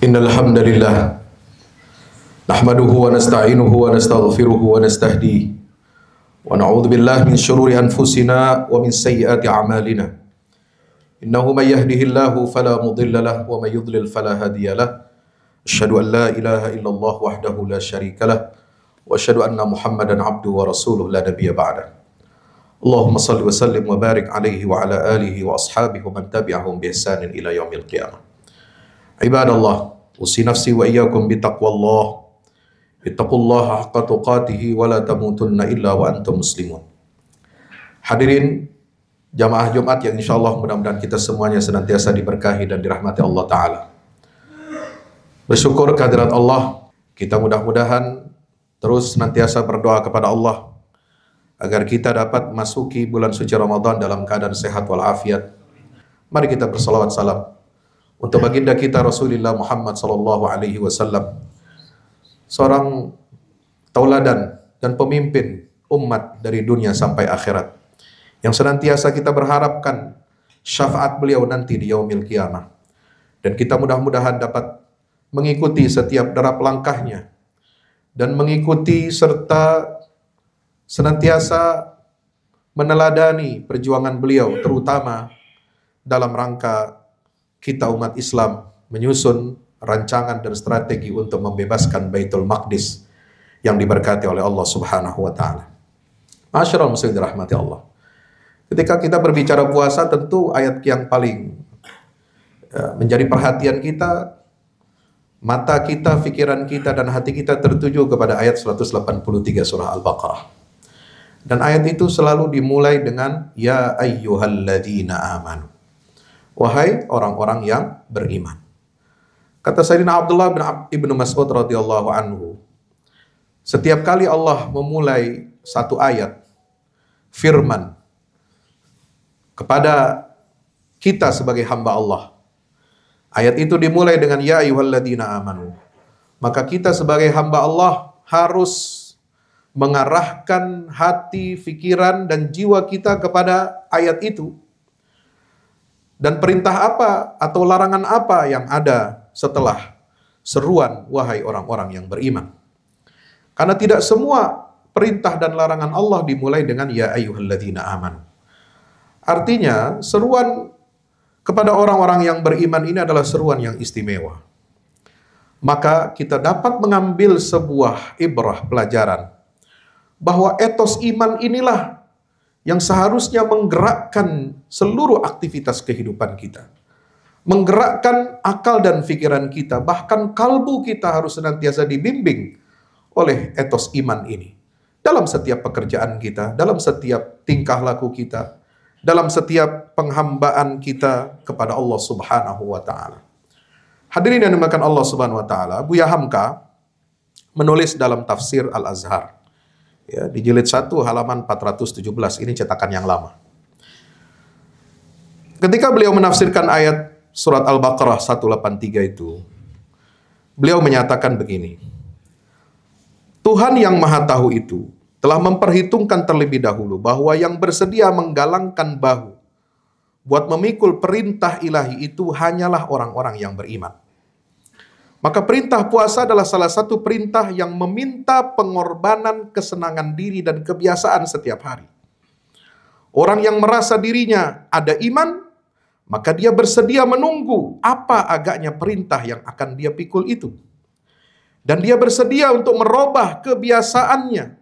إن الحمد لله نحمده ونستعينه ونستغفره ونستهديه ونعوذ بالله من شرور أنفسنا ومن سيئات أعمالنا إنه من يهده الله فلا مضل له ومن يضلل فلا هادي له أشهد أن لا إله إلا الله وحده لا شريك له وأشهد أن محمدا عبده ورسوله لا نبي بعده اللهم صل وسلم وبارك عليه وعلى آله وأصحابه ومن تبعهم بإحسان إلى يوم القيامة Ibadallah, usi nafsi wa Allah. bitaqwallah. Ittaqullaha haqqa tuqatih wa la tamutunna illa wa antum muslimun. Hadirin jamaah Jumat yang insya Allah mudah-mudahan kita semuanya senantiasa diberkahi dan dirahmati Allah Ta'ala. Bersyukur kehadirat Allah, kita mudah-mudahan terus senantiasa berdoa kepada Allah agar kita dapat masuki bulan suci Ramadan dalam keadaan sehat walafiat. Mari kita bersalawat salam untuk baginda kita Rasulullah Muhammad sallallahu alaihi wasallam. Seorang tauladan dan pemimpin umat dari dunia sampai akhirat. Yang senantiasa kita berharapkan syafaat beliau nanti di yaumil kiamah. Dan kita mudah-mudahan dapat mengikuti setiap derap langkahnya dan mengikuti serta senantiasa meneladani perjuangan beliau terutama dalam rangka kita umat Islam menyusun rancangan dan strategi untuk membebaskan Baitul Maqdis yang diberkati oleh Allah Subhanahu wa taala. Masyaallah muslimin dirahmati Allah. Ketika kita berbicara puasa tentu ayat yang paling eh, menjadi perhatian kita mata kita, pikiran kita dan hati kita tertuju kepada ayat 183 surah Al-Baqarah. Dan ayat itu selalu dimulai dengan ya ayyuhalladzina amanu. Wahai orang-orang yang beriman. Kata Sayyidina Abdullah bin Ibnu Mas'ud radhiyallahu anhu, setiap kali Allah memulai satu ayat firman kepada kita sebagai hamba Allah. Ayat itu dimulai dengan ya ayyuhalladzina amanu. Maka kita sebagai hamba Allah harus mengarahkan hati, pikiran dan jiwa kita kepada ayat itu dan perintah apa atau larangan apa yang ada setelah seruan wahai orang-orang yang beriman? Karena tidak semua perintah dan larangan Allah dimulai dengan ya ayyuhalladzina aman. Artinya, seruan kepada orang-orang yang beriman ini adalah seruan yang istimewa. Maka kita dapat mengambil sebuah ibrah pelajaran bahwa etos iman inilah yang seharusnya menggerakkan seluruh aktivitas kehidupan kita. Menggerakkan akal dan pikiran kita, bahkan kalbu kita harus senantiasa dibimbing oleh etos iman ini. Dalam setiap pekerjaan kita, dalam setiap tingkah laku kita, dalam setiap penghambaan kita kepada Allah Subhanahu wa taala. Hadirin yang dimakan Allah Subhanahu wa taala, Buya Hamka menulis dalam tafsir Al-Azhar ya, di jilid 1 halaman 417 ini cetakan yang lama. Ketika beliau menafsirkan ayat surat Al-Baqarah 183 itu, beliau menyatakan begini. Tuhan yang Maha Tahu itu telah memperhitungkan terlebih dahulu bahwa yang bersedia menggalangkan bahu buat memikul perintah ilahi itu hanyalah orang-orang yang beriman. Maka perintah puasa adalah salah satu perintah yang meminta pengorbanan kesenangan diri dan kebiasaan setiap hari. Orang yang merasa dirinya ada iman, maka dia bersedia menunggu apa agaknya perintah yang akan dia pikul itu. Dan dia bersedia untuk merubah kebiasaannya,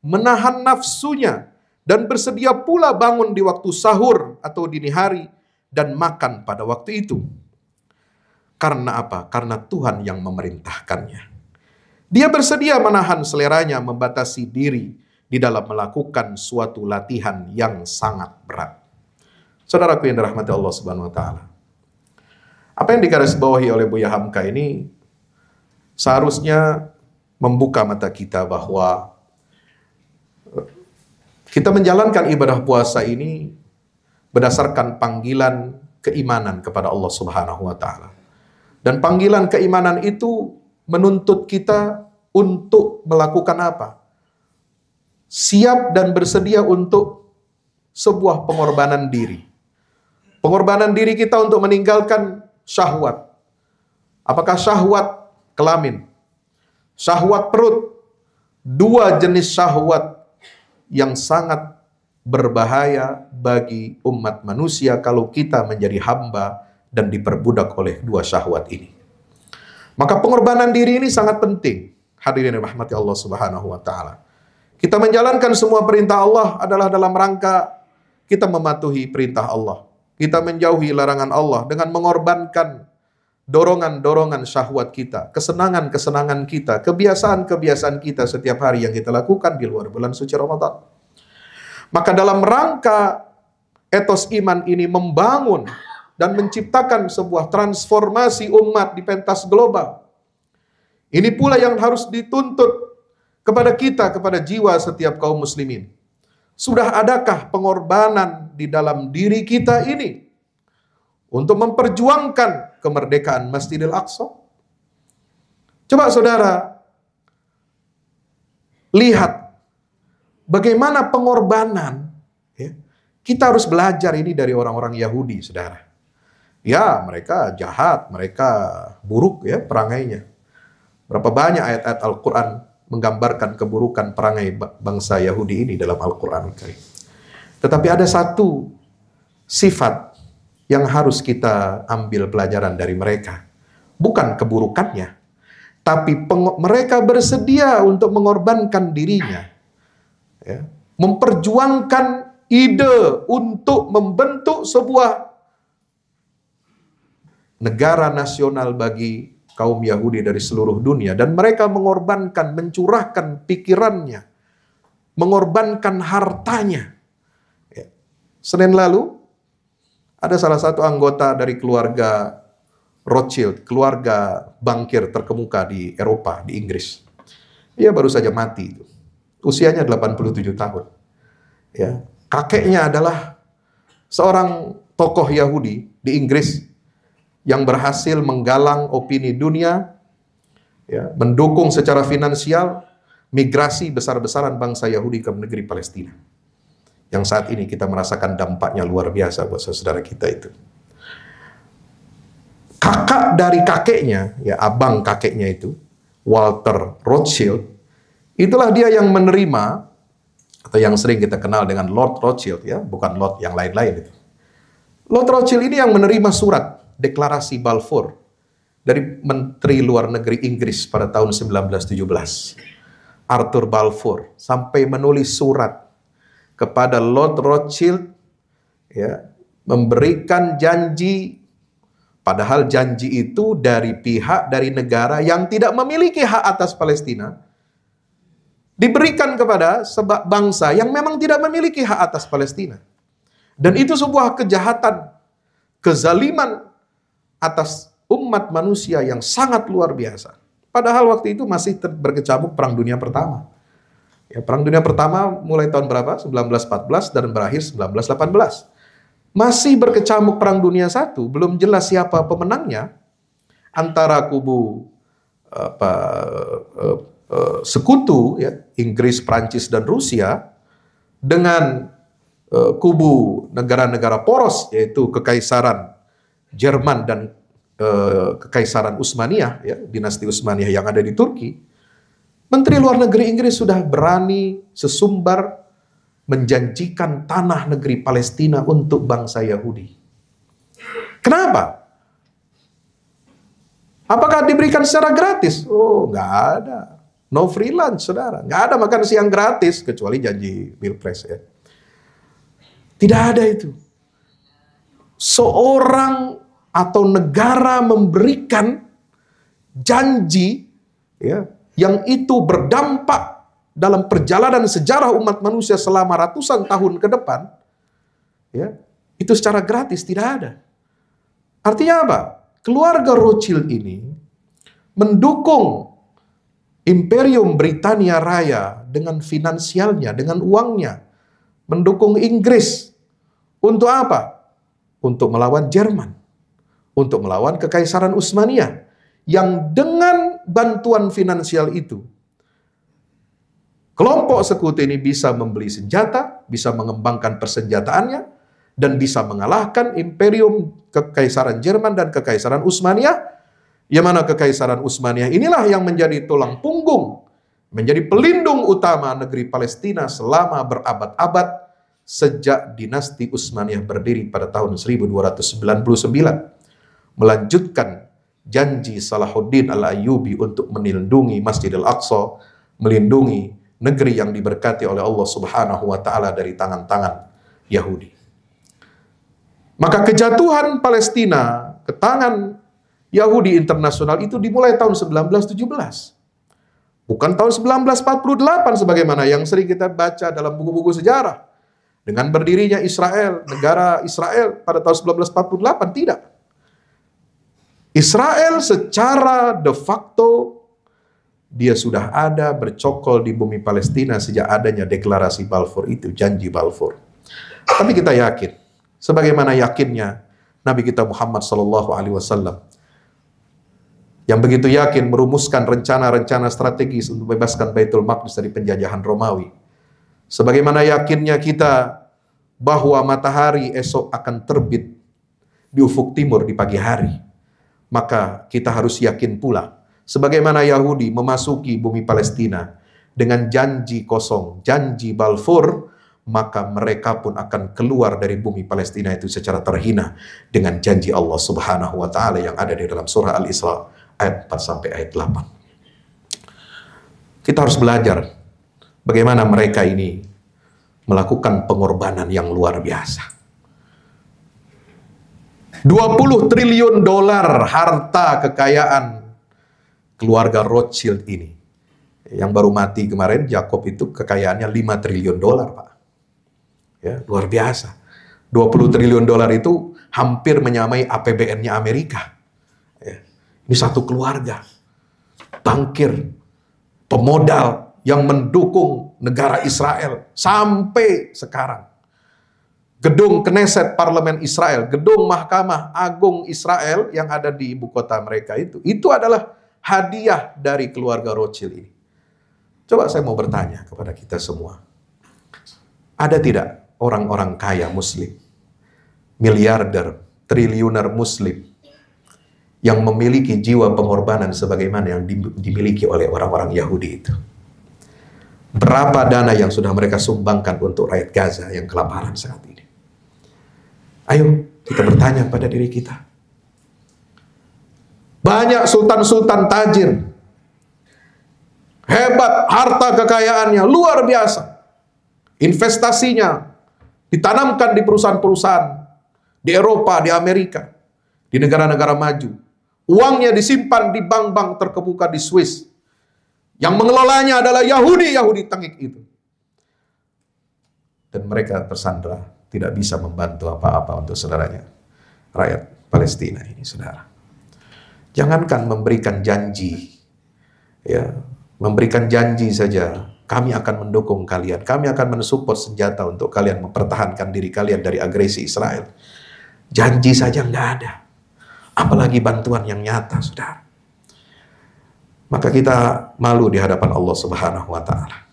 menahan nafsunya, dan bersedia pula bangun di waktu sahur atau dini hari dan makan pada waktu itu. Karena apa? Karena Tuhan yang memerintahkannya. Dia bersedia menahan seleranya, membatasi diri di dalam melakukan suatu latihan yang sangat berat. Saudaraku yang dirahmati Allah Subhanahu wa taala. Apa yang digarisbawahi oleh Buya Hamka ini seharusnya membuka mata kita bahwa kita menjalankan ibadah puasa ini berdasarkan panggilan keimanan kepada Allah Subhanahu wa taala. Dan panggilan keimanan itu menuntut kita untuk melakukan apa? Siap dan bersedia untuk sebuah pengorbanan diri. Pengorbanan diri kita untuk meninggalkan syahwat. Apakah syahwat kelamin? Syahwat perut. Dua jenis syahwat yang sangat berbahaya bagi umat manusia kalau kita menjadi hamba dan diperbudak oleh dua syahwat ini. Maka pengorbanan diri ini sangat penting. Hadirin rahmati Allah Subhanahu wa taala. Kita menjalankan semua perintah Allah adalah dalam rangka kita mematuhi perintah Allah. Kita menjauhi larangan Allah dengan mengorbankan dorongan-dorongan syahwat kita, kesenangan-kesenangan kita, kebiasaan-kebiasaan kita setiap hari yang kita lakukan di luar bulan suci Ramadan. Maka dalam rangka etos iman ini membangun dan menciptakan sebuah transformasi umat di pentas global. Ini pula yang harus dituntut kepada kita, kepada jiwa setiap kaum muslimin. Sudah adakah pengorbanan di dalam diri kita ini untuk memperjuangkan kemerdekaan Masjidil Aqsa? Coba saudara lihat bagaimana pengorbanan ya. Kita harus belajar ini dari orang-orang Yahudi, saudara. Ya, mereka jahat, mereka buruk ya perangainya. Berapa banyak ayat-ayat Al-Quran menggambarkan keburukan perangai bangsa Yahudi ini dalam Al-Quran. Tetapi ada satu sifat yang harus kita ambil pelajaran dari mereka. Bukan keburukannya, tapi mereka bersedia untuk mengorbankan dirinya. Ya, memperjuangkan ide untuk membentuk sebuah negara nasional bagi kaum Yahudi dari seluruh dunia dan mereka mengorbankan mencurahkan pikirannya mengorbankan hartanya ya. Senin lalu ada salah satu anggota dari keluarga Rothschild, keluarga bangkir terkemuka di Eropa, di Inggris. Dia baru saja mati itu. Usianya 87 tahun. Ya, kakeknya adalah seorang tokoh Yahudi di Inggris yang berhasil menggalang opini dunia, ya, mendukung secara finansial migrasi besar-besaran bangsa Yahudi ke negeri Palestina. Yang saat ini kita merasakan dampaknya luar biasa buat saudara kita itu. Kakak dari kakeknya, ya abang kakeknya itu, Walter Rothschild, itulah dia yang menerima atau yang sering kita kenal dengan Lord Rothschild ya, bukan Lord yang lain-lain itu. Lord Rothschild ini yang menerima surat deklarasi Balfour dari Menteri Luar Negeri Inggris pada tahun 1917. Arthur Balfour sampai menulis surat kepada Lord Rothschild ya, memberikan janji padahal janji itu dari pihak dari negara yang tidak memiliki hak atas Palestina diberikan kepada sebab bangsa yang memang tidak memiliki hak atas Palestina. Dan itu sebuah kejahatan, kezaliman atas umat manusia yang sangat luar biasa. Padahal waktu itu masih berkecamuk Perang Dunia Pertama. Ya, Perang Dunia Pertama mulai tahun berapa? 1914 dan berakhir 1918. Masih berkecamuk Perang Dunia Satu, belum jelas siapa pemenangnya antara kubu apa, uh, uh, sekutu ya Inggris, Prancis dan Rusia dengan uh, kubu negara-negara poros yaitu kekaisaran Jerman dan e, kekaisaran Utsmaniyah, ya, dinasti Utsmaniyah yang ada di Turki, Menteri Luar Negeri Inggris sudah berani sesumbar menjanjikan tanah negeri Palestina untuk bangsa Yahudi. Kenapa? Apakah diberikan secara gratis? Oh, nggak ada. No free lunch, saudara. Nggak ada makan siang gratis, kecuali janji Pilpres ya. Tidak ada itu seorang atau negara memberikan janji ya, yang itu berdampak dalam perjalanan sejarah umat manusia selama ratusan tahun ke depan, ya, itu secara gratis tidak ada. Artinya apa? Keluarga Rothschild ini mendukung Imperium Britania Raya dengan finansialnya, dengan uangnya, mendukung Inggris untuk apa? untuk melawan Jerman, untuk melawan Kekaisaran Utsmaniyah yang dengan bantuan finansial itu kelompok sekutu ini bisa membeli senjata, bisa mengembangkan persenjataannya dan bisa mengalahkan imperium Kekaisaran Jerman dan Kekaisaran Utsmaniyah. Yang mana Kekaisaran Utsmaniyah inilah yang menjadi tulang punggung menjadi pelindung utama negeri Palestina selama berabad-abad sejak dinasti Utsmaniyah berdiri pada tahun 1299 melanjutkan janji Salahuddin Al-Ayyubi untuk melindungi Masjidil aqsa melindungi negeri yang diberkati oleh Allah Subhanahu wa taala dari tangan-tangan Yahudi. Maka kejatuhan Palestina ke tangan Yahudi internasional itu dimulai tahun 1917. Bukan tahun 1948 sebagaimana yang sering kita baca dalam buku-buku sejarah. Dengan berdirinya Israel, negara Israel pada tahun 1948 tidak. Israel secara de facto dia sudah ada bercokol di bumi Palestina sejak adanya deklarasi Balfour itu, janji Balfour. Tapi kita yakin, sebagaimana yakinnya Nabi kita Muhammad Shallallahu Alaihi Wasallam yang begitu yakin merumuskan rencana-rencana strategis untuk membebaskan Baitul Maqdis dari penjajahan Romawi. Sebagaimana yakinnya kita bahwa matahari esok akan terbit di ufuk timur di pagi hari, maka kita harus yakin pula sebagaimana Yahudi memasuki bumi Palestina dengan janji kosong, janji Balfour, maka mereka pun akan keluar dari bumi Palestina itu secara terhina dengan janji Allah Subhanahu wa taala yang ada di dalam surah Al-Isra ayat 4 sampai ayat 8. Kita harus belajar Bagaimana mereka ini melakukan pengorbanan yang luar biasa. 20 triliun dolar harta kekayaan keluarga Rothschild ini. Yang baru mati kemarin, Jacob itu kekayaannya 5 triliun dolar, Pak. Ya, luar biasa. 20 triliun dolar itu hampir menyamai APBN-nya Amerika. Ya. Ini satu keluarga. Bangkir, pemodal, yang mendukung negara Israel sampai sekarang. Gedung Knesset Parlemen Israel, gedung Mahkamah Agung Israel yang ada di ibu kota mereka itu, itu adalah hadiah dari keluarga Rothschild ini. Coba saya mau bertanya kepada kita semua. Ada tidak orang-orang kaya muslim, miliarder, triliuner muslim yang memiliki jiwa pengorbanan sebagaimana yang dimiliki oleh orang-orang Yahudi itu? berapa dana yang sudah mereka sumbangkan untuk rakyat Gaza yang kelaparan saat ini. Ayo kita bertanya pada diri kita. Banyak sultan-sultan tajir. Hebat harta kekayaannya, luar biasa. Investasinya ditanamkan di perusahaan-perusahaan di Eropa, di Amerika, di negara-negara maju. Uangnya disimpan di bank-bank terkemuka di Swiss, yang mengelolanya adalah Yahudi, Yahudi tengik itu. Dan mereka tersandra, tidak bisa membantu apa-apa untuk saudaranya. Rakyat Palestina ini, saudara. Jangankan memberikan janji, ya, memberikan janji saja, kami akan mendukung kalian, kami akan mensupport senjata untuk kalian mempertahankan diri kalian dari agresi Israel. Janji saja nggak ada, apalagi bantuan yang nyata, saudara maka kita malu di hadapan Allah Subhanahu wa taala.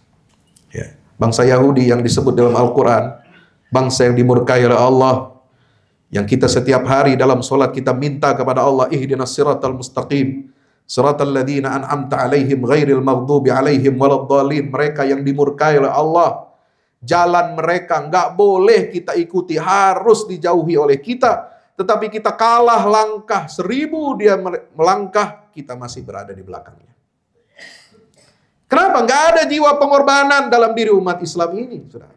Ya. Bangsa Yahudi yang disebut dalam Al-Qur'an, bangsa yang dimurkai oleh Allah, yang kita setiap hari dalam solat kita minta kepada Allah ihdinas siratal mustaqim siratal ladzina an'amta alaihim ghairil maghdubi alaihim waladdallin mereka yang dimurkai oleh Allah jalan mereka nggak boleh kita ikuti harus dijauhi oleh kita tetapi kita kalah langkah seribu dia melangkah kita masih berada di belakangnya. Kenapa? Nggak ada jiwa pengorbanan dalam diri umat Islam ini, saudara.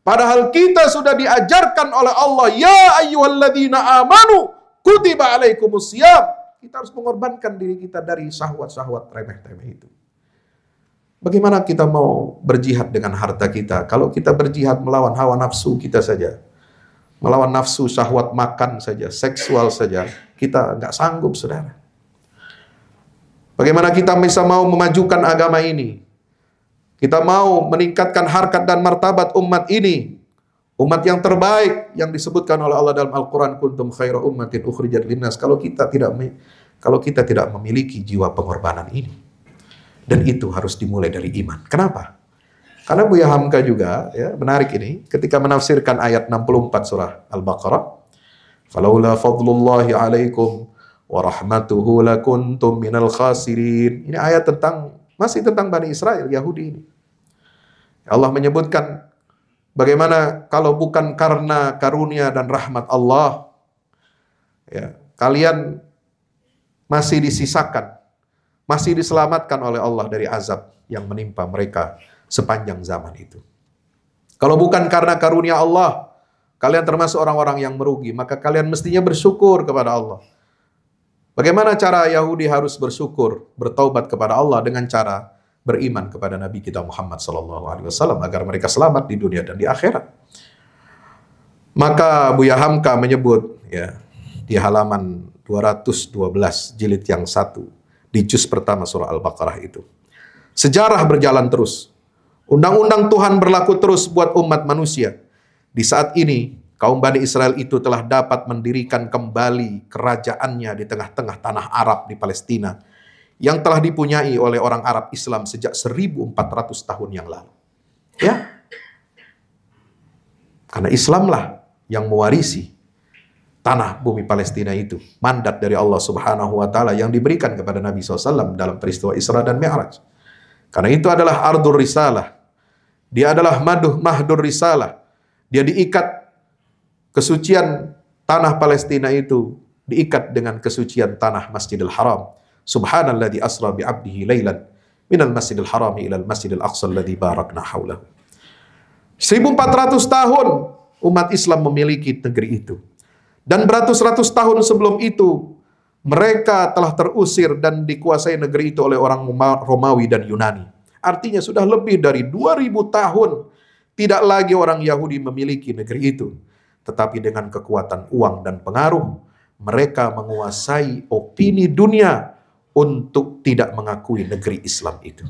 Padahal kita sudah diajarkan oleh Allah, Ya ayyuhalladzina amanu, kutiba alaikumus Kita harus mengorbankan diri kita dari sahwat-sahwat remeh-remeh itu. Bagaimana kita mau berjihad dengan harta kita? Kalau kita berjihad melawan hawa nafsu kita saja, melawan nafsu, sahwat makan saja, seksual saja, kita nggak sanggup, saudara. Bagaimana kita bisa mau memajukan agama ini? Kita mau meningkatkan harkat dan martabat umat ini. Umat yang terbaik yang disebutkan oleh Allah dalam Al-Qur'an kuntum khaira ummatin ukhrijat linnas. Kalau kita tidak kalau kita tidak memiliki jiwa pengorbanan ini. Dan itu harus dimulai dari iman. Kenapa? Karena Buya Hamka juga ya, menarik ini ketika menafsirkan ayat 64 surah Al-Baqarah. Falaula fadlullahi alaikum warahmatuhu lakuntum minal khasirin. Ini ayat tentang masih tentang Bani Israel Yahudi ini. Allah menyebutkan bagaimana kalau bukan karena karunia dan rahmat Allah ya, kalian masih disisakan, masih diselamatkan oleh Allah dari azab yang menimpa mereka sepanjang zaman itu. Kalau bukan karena karunia Allah, kalian termasuk orang-orang yang merugi, maka kalian mestinya bersyukur kepada Allah Bagaimana cara Yahudi harus bersyukur, bertaubat kepada Allah dengan cara beriman kepada Nabi kita Muhammad SAW agar mereka selamat di dunia dan di akhirat. Maka Buya Hamka menyebut ya di halaman 212 jilid yang satu di juz pertama surah Al-Baqarah itu. Sejarah berjalan terus. Undang-undang Tuhan berlaku terus buat umat manusia. Di saat ini kaum Bani Israel itu telah dapat mendirikan kembali kerajaannya di tengah-tengah tanah Arab di Palestina yang telah dipunyai oleh orang Arab Islam sejak 1400 tahun yang lalu. Ya. Karena Islamlah yang mewarisi tanah bumi Palestina itu. Mandat dari Allah Subhanahu wa taala yang diberikan kepada Nabi SAW dalam peristiwa Isra dan Mi'raj. Karena itu adalah ardur risalah. Dia adalah maduh mahdur risalah. Dia diikat Kesucian tanah Palestina itu diikat dengan kesucian tanah Masjidil Haram. Subhanalladzi asra bi 'abdihi lailan minal Masjidil Haram ila Masjidil Aqsa alladzi barakna haulahu. 1400 tahun umat Islam memiliki negeri itu. Dan beratus-ratus tahun sebelum itu mereka telah terusir dan dikuasai negeri itu oleh orang Romawi dan Yunani. Artinya sudah lebih dari 2000 tahun tidak lagi orang Yahudi memiliki negeri itu tetapi dengan kekuatan uang dan pengaruh, mereka menguasai opini dunia untuk tidak mengakui negeri Islam itu.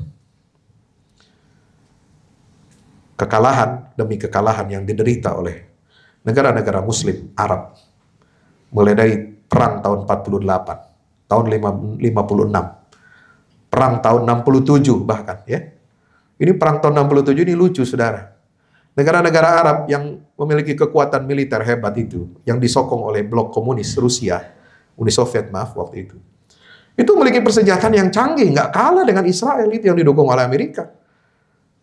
Kekalahan demi kekalahan yang diderita oleh negara-negara Muslim Arab, mulai dari perang tahun 48, tahun 56, perang tahun 67 bahkan ya. Ini perang tahun 67 ini lucu saudara. Negara-negara Arab yang memiliki kekuatan militer hebat itu, yang disokong oleh blok komunis Rusia, Uni Soviet maaf waktu itu, itu memiliki persenjataan yang canggih, nggak kalah dengan Israel itu yang didukung oleh Amerika.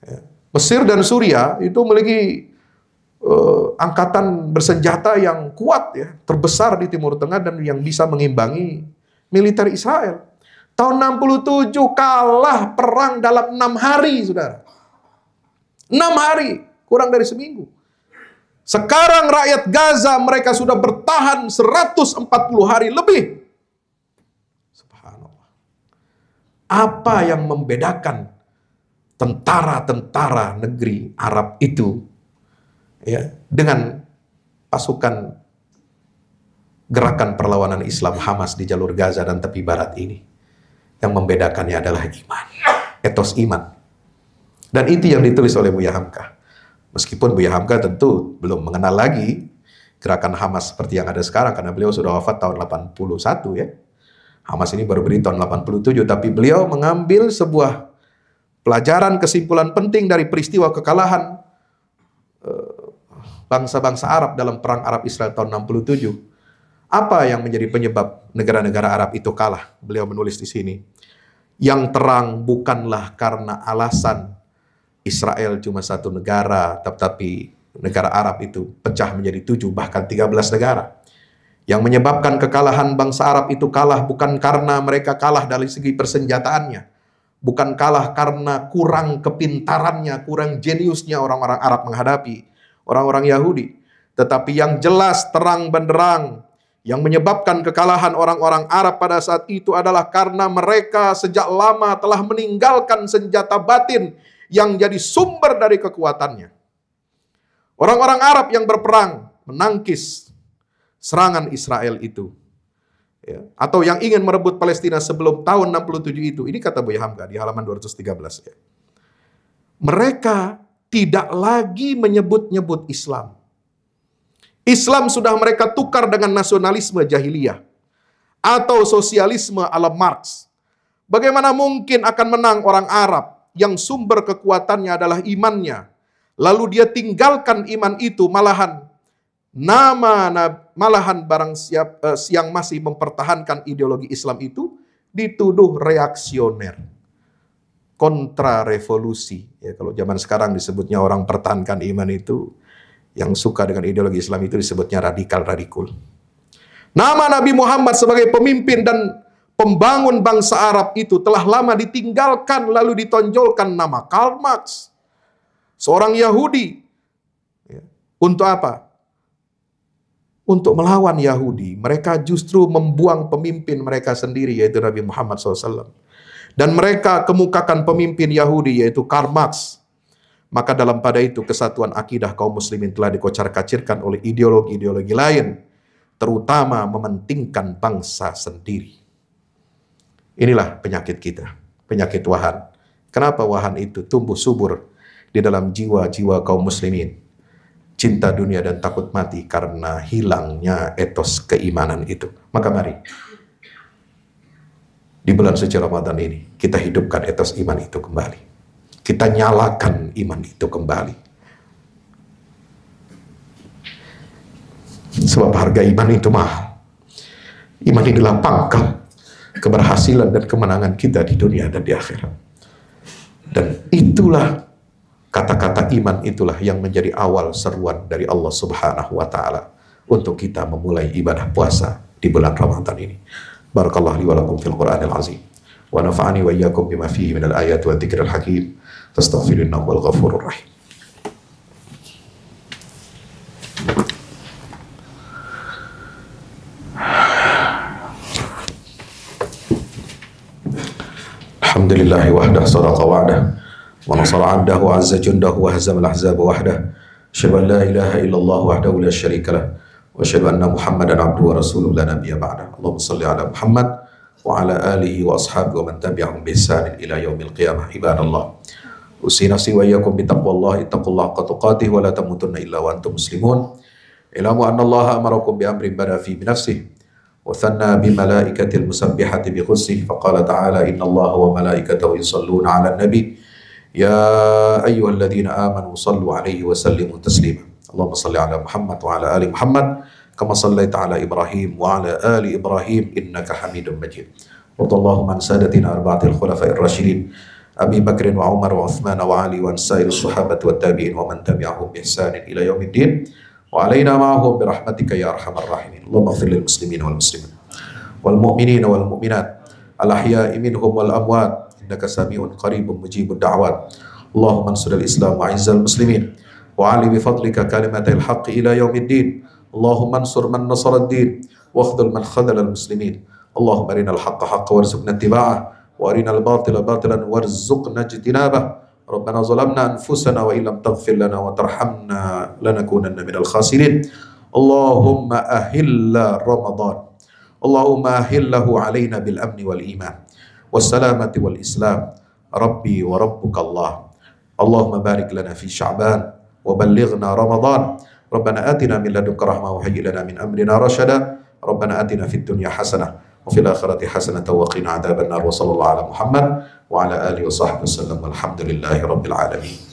Ya. Mesir dan Suria itu memiliki uh, angkatan bersenjata yang kuat ya, terbesar di Timur Tengah dan yang bisa mengimbangi militer Israel. Tahun 67 kalah perang dalam enam hari, saudara. Enam hari kurang dari seminggu. Sekarang rakyat Gaza mereka sudah bertahan 140 hari lebih. Subhanallah. Apa yang membedakan tentara-tentara negeri Arab itu ya dengan pasukan gerakan perlawanan Islam Hamas di jalur Gaza dan tepi barat ini? Yang membedakannya adalah iman, etos iman. Dan itu yang ditulis oleh Buya Hamka. Meskipun Buya Hamka tentu belum mengenal lagi gerakan Hamas seperti yang ada sekarang karena beliau sudah wafat tahun 81 ya. Hamas ini baru berdiri tahun 87 tapi beliau mengambil sebuah pelajaran kesimpulan penting dari peristiwa kekalahan eh, bangsa-bangsa Arab dalam perang Arab Israel tahun 67. Apa yang menjadi penyebab negara-negara Arab itu kalah? Beliau menulis di sini. Yang terang bukanlah karena alasan Israel cuma satu negara, tetapi negara Arab itu pecah menjadi tujuh, bahkan tiga belas negara. Yang menyebabkan kekalahan bangsa Arab itu kalah bukan karena mereka kalah dari segi persenjataannya, bukan kalah karena kurang kepintarannya, kurang jeniusnya orang-orang Arab menghadapi orang-orang Yahudi. Tetapi yang jelas terang benderang yang menyebabkan kekalahan orang-orang Arab pada saat itu adalah karena mereka sejak lama telah meninggalkan senjata batin yang jadi sumber dari kekuatannya. Orang-orang Arab yang berperang menangkis serangan Israel itu. Ya, atau yang ingin merebut Palestina sebelum tahun 67 itu. Ini kata Buya Hamka di halaman 213. Ya. Mereka tidak lagi menyebut-nyebut Islam. Islam sudah mereka tukar dengan nasionalisme jahiliyah atau sosialisme ala Marx. Bagaimana mungkin akan menang orang Arab yang sumber kekuatannya adalah imannya. Lalu dia tinggalkan iman itu malahan nama malahan barang siap eh, yang masih mempertahankan ideologi Islam itu dituduh reaksioner. Kontra revolusi. Ya, kalau zaman sekarang disebutnya orang pertahankan iman itu yang suka dengan ideologi Islam itu disebutnya radikal radikul. Nama Nabi Muhammad sebagai pemimpin dan pembangun bangsa Arab itu telah lama ditinggalkan lalu ditonjolkan nama Karl Marx. Seorang Yahudi. Ya. Untuk apa? Untuk melawan Yahudi. Mereka justru membuang pemimpin mereka sendiri yaitu Nabi Muhammad SAW. Dan mereka kemukakan pemimpin Yahudi yaitu Karl Marx. Maka dalam pada itu kesatuan akidah kaum muslimin telah dikocar-kacirkan oleh ideologi-ideologi lain. Terutama mementingkan bangsa sendiri. Inilah penyakit kita, penyakit wahan. Kenapa wahan itu tumbuh subur di dalam jiwa-jiwa kaum muslimin? Cinta dunia dan takut mati karena hilangnya etos keimanan itu. Maka mari, di bulan suci Ramadan ini, kita hidupkan etos iman itu kembali. Kita nyalakan iman itu kembali. Sebab harga iman itu mahal. Iman inilah pangkal keberhasilan dan kemenangan kita di dunia dan di akhirat. Dan itulah kata-kata iman itulah yang menjadi awal seruan dari Allah Subhanahu wa taala untuk kita memulai ibadah puasa di bulan Ramadan ini. Barakallahu li wa lakum fil Qur'anil azim. Wa nafa'ani wa iyyakum bima fihi minal ayati wa dzikril hakim. Fastaghfirullah wal ghafurur rahim. الحمد لله وحده صدق وعده ونصر عبده وعز جنده وهزم الأحزاب وحده أشهد أن لا إله إلا الله وحده لا شريك له وأشهد أن محمدا عبده ورسوله لا نبي بعده اللهم صل على محمد وعلى آله وأصحابه ومن تبعهم بإحسان إلى يوم القيامة عباد الله أوصي نفسي وإياكم بتقوى الله اتقوا الله حق تقاته ولا تموتن إلا وأنتم مسلمون اعلموا أن الله أمركم بأمر بدأ فيه بنفسه وثنى بملائكة المسبحة بقدسه فقال تعالى إن الله وملائكته يصلون على النبي يا أيها الذين آمنوا صلوا عليه وسلموا تسليما اللهم صل على محمد وعلى آل محمد كما صليت على إبراهيم وعلى آل إبراهيم إنك حميد مجيد وارض اللهم عن سادتنا أربعة الخلفاء الراشدين أبي بكر وعمر وعثمان وعلي وعن سائر الصحابة والتابعين ومن تبعهم بإحسان إلى يوم الدين وعلينا معهم برحمتك يا أرحم الراحمين اللهم اغفر للمسلمين والمسلمات والمؤمنين والمؤمنات الأحياء منهم والأموات إنك سميع قريب مجيب الدعوات اللهم انصر الإسلام وعز المسلمين وعلي بفضلك كلمة الحق إلى يوم الدين اللهم انصر من نصر الدين واخذل من خذل المسلمين اللهم أرنا الحق حقا وارزقنا اتباعه وأرنا الباطل باطلا وارزقنا اجتنابه ربنا ظلمنا أنفسنا وإن لم تغفر لنا وترحمنا لنكونن من الخاسرين اللهم أهل رمضان اللهم أهله علينا بالأمن والإيمان والسلامة والإسلام ربي وربك الله اللهم بارك لنا في شعبان وبلغنا رمضان ربنا آتنا من لدنك رحمة وهيئ لنا من أمرنا رشدا ربنا آتنا في الدنيا حسنة وفي الآخرة حسنة وقنا عذاب النار وصلى الله على محمد وعلى آله وصحبه وسلم والحمد لله رب العالمين